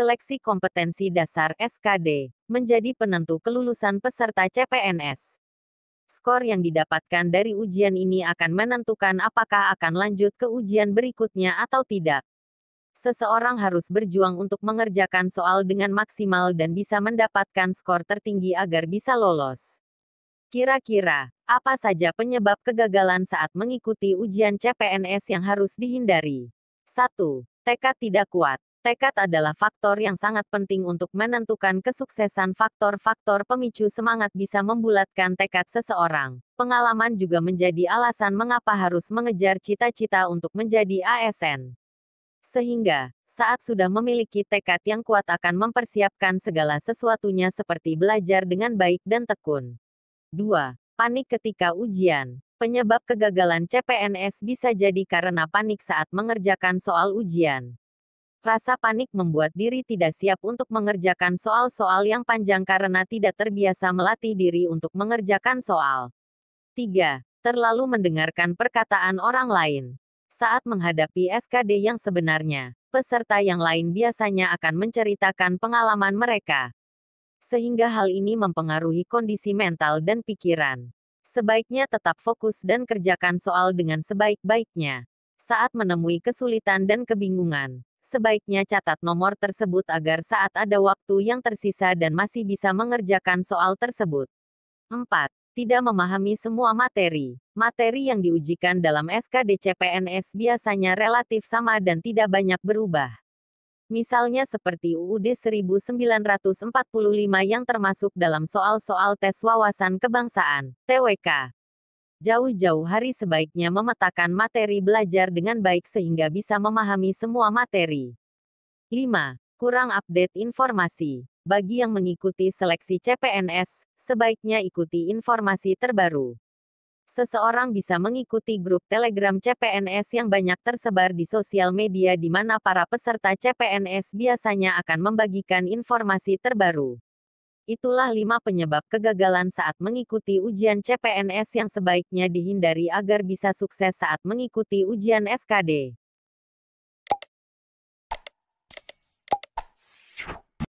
seleksi kompetensi dasar SKD, menjadi penentu kelulusan peserta CPNS. Skor yang didapatkan dari ujian ini akan menentukan apakah akan lanjut ke ujian berikutnya atau tidak. Seseorang harus berjuang untuk mengerjakan soal dengan maksimal dan bisa mendapatkan skor tertinggi agar bisa lolos. Kira-kira, apa saja penyebab kegagalan saat mengikuti ujian CPNS yang harus dihindari? 1. Tekad tidak kuat. Tekad adalah faktor yang sangat penting untuk menentukan kesuksesan faktor-faktor pemicu semangat bisa membulatkan tekad seseorang. Pengalaman juga menjadi alasan mengapa harus mengejar cita-cita untuk menjadi ASN. Sehingga, saat sudah memiliki tekad yang kuat akan mempersiapkan segala sesuatunya seperti belajar dengan baik dan tekun. 2. Panik ketika ujian. Penyebab kegagalan CPNS bisa jadi karena panik saat mengerjakan soal ujian. Rasa panik membuat diri tidak siap untuk mengerjakan soal-soal yang panjang karena tidak terbiasa melatih diri untuk mengerjakan soal. 3. Terlalu mendengarkan perkataan orang lain. Saat menghadapi SKD yang sebenarnya, peserta yang lain biasanya akan menceritakan pengalaman mereka. Sehingga hal ini mempengaruhi kondisi mental dan pikiran. Sebaiknya tetap fokus dan kerjakan soal dengan sebaik-baiknya. Saat menemui kesulitan dan kebingungan, sebaiknya catat nomor tersebut agar saat ada waktu yang tersisa dan masih bisa mengerjakan soal tersebut. 4. Tidak memahami semua materi. Materi yang diujikan dalam SKD CPNS biasanya relatif sama dan tidak banyak berubah. Misalnya seperti UUD 1945 yang termasuk dalam soal-soal tes wawasan kebangsaan, TWK, jauh-jauh hari sebaiknya memetakan materi belajar dengan baik sehingga bisa memahami semua materi. 5. Kurang update informasi. Bagi yang mengikuti seleksi CPNS, sebaiknya ikuti informasi terbaru. Seseorang bisa mengikuti grup Telegram CPNS yang banyak tersebar di sosial media di mana para peserta CPNS biasanya akan membagikan informasi terbaru. Itulah lima penyebab kegagalan saat mengikuti ujian CPNS yang sebaiknya dihindari agar bisa sukses saat mengikuti ujian SKD.